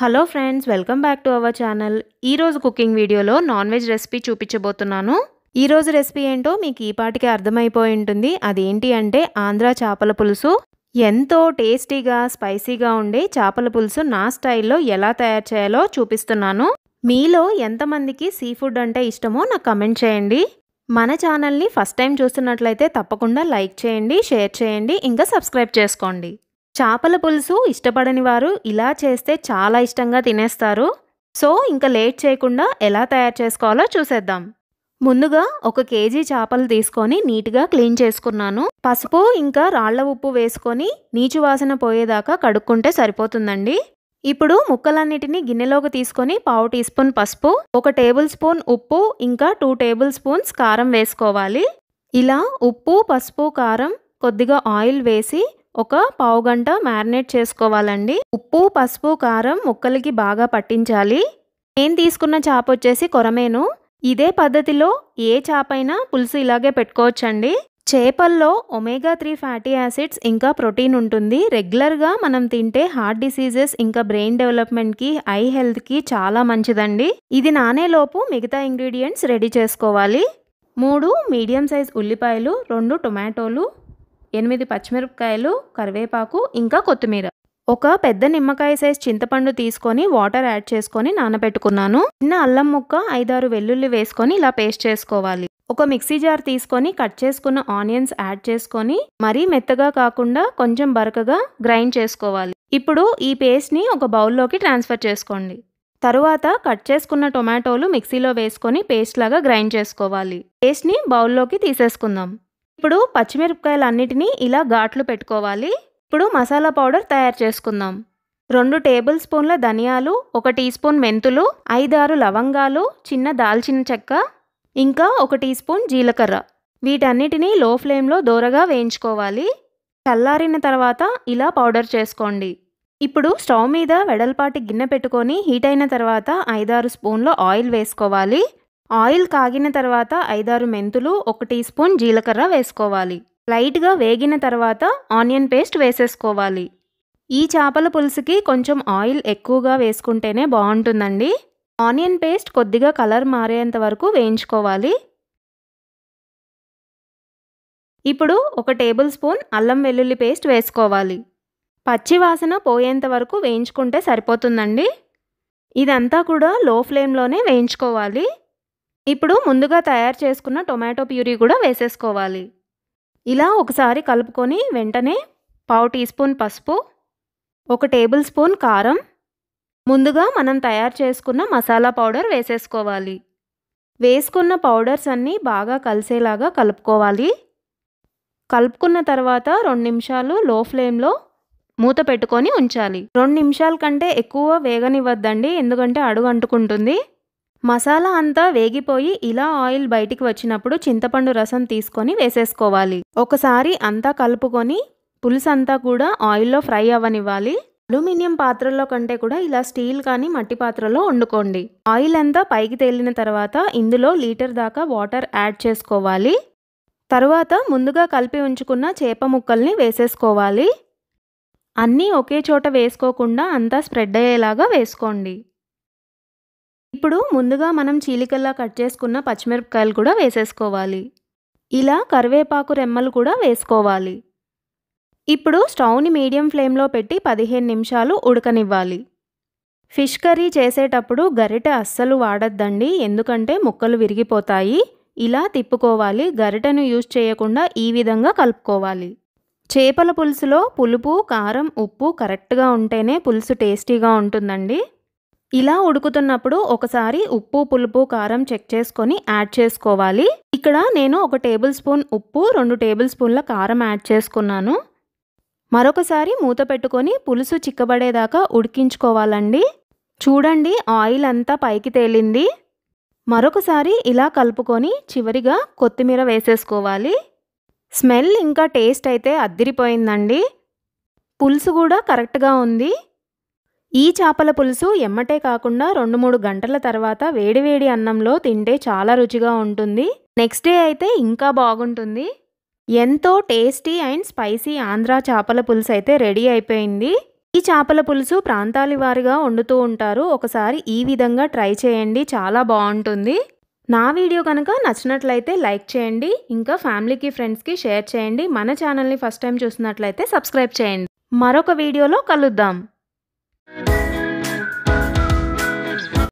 Hello friends welcome back to our channel ఈరోజు cooking వీడియోలో non veg recipe చూపించబోతున్నాను ఈరోజు రెసిపీ ఏంటో మీకు ఈ పాటికి అర్థమైపోయి ఉంటుంది అదేంటి అంటే ఆంధ్ర చేపల పులుసు ఎంతో టేస్టీగా స్పైసీగా ఉండే చేపల పులుసు నా స్టైల్లో ఎలా తయారు చేయాలో చూపిస్తున్నాను మీలో ఎంతమందికి సీ ఫుడ్ అంటే ఇష్టమో నాకు కమెంట్ చేయండి మన ఛానల్ని ఫస్ట్ టైం చూస్తున్నట్లయితే తప్పకుండా లైక్ చేయండి షేర్ చేయండి ఇంకా సబ్స్క్రైబ్ చేసుకోండి చేపల పులుసు ఇష్టపడని వారు ఇలా చేస్తే చాలా ఇష్టంగా తినేస్తారు సో ఇంకా లేట్ చేయకుండా ఎలా తయారు చేసుకోవాలో చూసేద్దాం ముందుగా ఒక కేజీ చేపలు తీసుకొని నీట్గా క్లీన్ చేసుకున్నాను పసుపు ఇంకా రాళ్ల ఉప్పు వేసుకొని నీచు వాసన పోయేదాకా కడుక్కుంటే సరిపోతుందండి ఇప్పుడు ముక్కలన్నిటిని గిన్నెలోకి తీసుకొని పావు టీ స్పూన్ పసుపు ఒక టేబుల్ స్పూన్ ఉప్పు ఇంకా టూ టేబుల్ స్పూన్స్ కారం వేసుకోవాలి ఇలా ఉప్పు పసుపు కారం కొద్దిగా ఆయిల్ వేసి ఒక పావు గంట మ్యారినేట్ చేసుకోవాలండి ఉప్పు పసుపు కారం ముక్కలకి బాగా పట్టించాలి నేను తీసుకున్న చేప వచ్చేసి కొరమేను ఇదే పద్ధతిలో ఏ చేపైనా పులుసు ఇలాగే పెట్టుకోవచ్చండి చేపల్లో ఒమేగా త్రీ ఫ్యాటీ యాసిడ్స్ ఇంకా ప్రోటీన్ ఉంటుంది రెగ్యులర్గా మనం తింటే హార్ట్ డిసీజెస్ ఇంకా బ్రెయిన్ డెవలప్మెంట్కి ఐ హెల్త్కి చాలా మంచిదండి ఇది నానేలోపు మిగతా ఇంగ్రీడియంట్స్ రెడీ చేసుకోవాలి మూడు మీడియం సైజ్ ఉల్లిపాయలు రెండు టొమాటోలు ఎనిమిది పచ్చిమిరపకాయలు కరివేపాకు ఇంకా కొత్తిమీర ఒక పెద్ద నిమ్మకాయ సైజ్ చింతపండు తీసుకొని వాటర్ యాడ్ చేసుకొని నానబెట్టుకున్నాను చిన్న అల్లం ముక్క ఐదారు వెల్లుల్లి వేసుకొని ఇలా పేస్ట్ చేసుకోవాలి ఒక మిక్సీ జార్ తీసుకొని కట్ చేసుకున్న ఆనియన్స్ యాడ్ చేసుకొని మరీ మెత్తగా కాకుండా కొంచెం బరకగా గ్రైండ్ చేసుకోవాలి ఇప్పుడు ఈ పేస్ట్ని ఒక బౌల్లోకి ట్రాన్స్ఫర్ చేసుకోండి తరువాత కట్ చేసుకున్న టొమాటోలు మిక్సీలో వేసుకొని పేస్ట్ లాగా గ్రైండ్ చేసుకోవాలి పేస్ట్ని బౌల్లోకి తీసేసుకుందాం ఇప్పుడు పచ్చిమిరపకాయలు అన్నిటినీ ఇలా ఘాట్లు పెట్టుకోవాలి ఇప్పుడు మసాలా పౌడర్ తయారు చేసుకుందాం రెండు టేబుల్ స్పూన్ల ధనియాలు ఒక టీ స్పూన్ మెంతులు ఐదారు లవంగాలు చిన్న దాల్చిన చెక్క ఇంకా ఒక టీ స్పూన్ జీలకర్ర వీటన్నిటినీ లో ఫ్లేమ్లో దోరగా వేయించుకోవాలి చల్లారిన తర్వాత ఇలా పౌడర్ చేసుకోండి ఇప్పుడు స్టవ్ మీద వెడల్పాటి గిన్నె పెట్టుకొని హీట్ అయిన తర్వాత ఐదారు స్పూన్లు ఆయిల్ వేసుకోవాలి ఆయిల్ కాగిన తర్వాత ఐదారు మెంతులు ఒక టీ స్పూన్ జీలకర్ర వేసుకోవాలి లైట్గా వేగిన తర్వాత ఆనియన్ పేస్ట్ వేసేసుకోవాలి ఈ చేపల పులుసుకి కొంచెం ఆయిల్ ఎక్కువగా వేసుకుంటేనే బాగుంటుందండి ఆనియన్ పేస్ట్ కొద్దిగా కలర్ మారేంత వరకు వేయించుకోవాలి ఇప్పుడు ఒక టేబుల్ స్పూన్ అల్లం వెల్లుల్లి పేస్ట్ వేసుకోవాలి పచ్చి వాసన పోయేంత వరకు వేయించుకుంటే సరిపోతుందండి ఇదంతా కూడా లో ఫ్లేమ్లోనే వేయించుకోవాలి ఇప్పుడు ముందుగా తయారు చేసుకున్న టొమాటో ప్యూరీ కూడా వేసేసుకోవాలి ఇలా ఒకసారి కలుపుకొని వెంటనే పావు టీ స్పూన్ పసుపు ఒక టేబుల్ స్పూన్ కారం ముందుగా మనం తయారు చేసుకున్న మసాలా పౌడర్ వేసేసుకోవాలి వేసుకున్న పౌడర్స్ అన్నీ బాగా కలిసేలాగా కలుపుకోవాలి కలుపుకున్న తర్వాత రెండు నిమిషాలు లో ఫ్లేమ్లో మూత పెట్టుకొని ఉంచాలి రెండు నిమిషాల కంటే ఎక్కువ వేగనివ్వద్దండి ఎందుకంటే అడుగు అంటుకుంటుంది మసాలా అంతా వేగిపోయి ఇలా ఆయిల్ బయటికి వచ్చినప్పుడు చింతపండు రసం తీసుకొని వేసేసుకోవాలి ఒకసారి అంతా కలుపుకొని పులుసు అంతా కూడా ఆయిల్లో ఫ్రై అవ్వనివ్వాలి అల్యూమినియం పాత్రల్లో కంటే కూడా ఇలా స్టీల్ కానీ మట్టి పాత్రలో వండుకోండి ఆయిల్ అంతా పైకి తేలిన తర్వాత ఇందులో లీటర్ దాకా వాటర్ యాడ్ చేసుకోవాలి తరువాత ముందుగా కలిపి ఉంచుకున్న చేప ముక్కల్ని వేసేసుకోవాలి అన్నీ ఒకే చోట వేసుకోకుండా అంతా స్ప్రెడ్ అయ్యేలాగా వేసుకోండి ఇప్పుడు ముందుగా మనం చీలికల్లా కట్ చేసుకున్న పచ్చిమిరపకాయలు కూడా వేసేసుకోవాలి ఇలా కరివేపాకు రెమ్మలు కూడా వేసుకోవాలి ఇప్పుడు స్టవ్ని మీడియం ఫ్లేమ్లో పెట్టి పదిహేను నిమిషాలు ఉడకనివ్వాలి ఫిష్ కర్రీ చేసేటప్పుడు గరిటె అస్సలు వాడద్దండి ఎందుకంటే ముక్కలు విరిగిపోతాయి ఇలా తిప్పుకోవాలి గరిటెను యూజ్ చేయకుండా ఈ విధంగా కలుపుకోవాలి చేపల పులుసులో పులుపు కారం ఉప్పు కరెక్ట్గా ఉంటేనే పులుసు టేస్టీగా ఉంటుందండి ఇలా ఉడుకుతున్నప్పుడు ఒకసారి ఉప్పు పులుపు కారం చెక్ చేసుకొని యాడ్ చేసుకోవాలి ఇక్కడ నేను ఒక టేబుల్ స్పూన్ ఉప్పు రెండు టేబుల్ స్పూన్ల కారం యాడ్ చేసుకున్నాను మరొకసారి మూత పెట్టుకొని పులుసు చిక్కబడేదాకా ఉడికించుకోవాలండి చూడండి ఆయిల్ అంతా పైకి తేలింది మరొకసారి ఇలా కలుపుకొని చివరిగా కొత్తిమీర వేసేసుకోవాలి స్మెల్ ఇంకా టేస్ట్ అయితే అద్దిరిపోయిందండి పులుసు కూడా కరెక్ట్గా ఉంది ఈ చేపల పులుసు ఎమ్మటే కాకుండా రెండు మూడు గంటల తర్వాత వేడివేడి అన్నంలో తింటే చాలా రుచిగా ఉంటుంది నెక్స్ట్ డే అయితే ఇంకా బాగుంటుంది ఎంతో టేస్టీ అండ్ స్పైసీ ఆంధ్ర చేపల పులుసు అయితే రెడీ అయిపోయింది ఈ చేపల పులుసు ప్రాంతాల వారిగా వండుతూ ఉంటారు ఒకసారి ఈ విధంగా ట్రై చేయండి చాలా బాగుంటుంది నా వీడియో కనుక నచ్చినట్లయితే లైక్ చేయండి ఇంకా ఫ్యామిలీకి ఫ్రెండ్స్కి షేర్ చేయండి మన ఛానల్ని ఫస్ట్ టైం చూసినట్లయితే సబ్స్క్రైబ్ చేయండి మరొక వీడియోలో కలుద్దాం Thank you.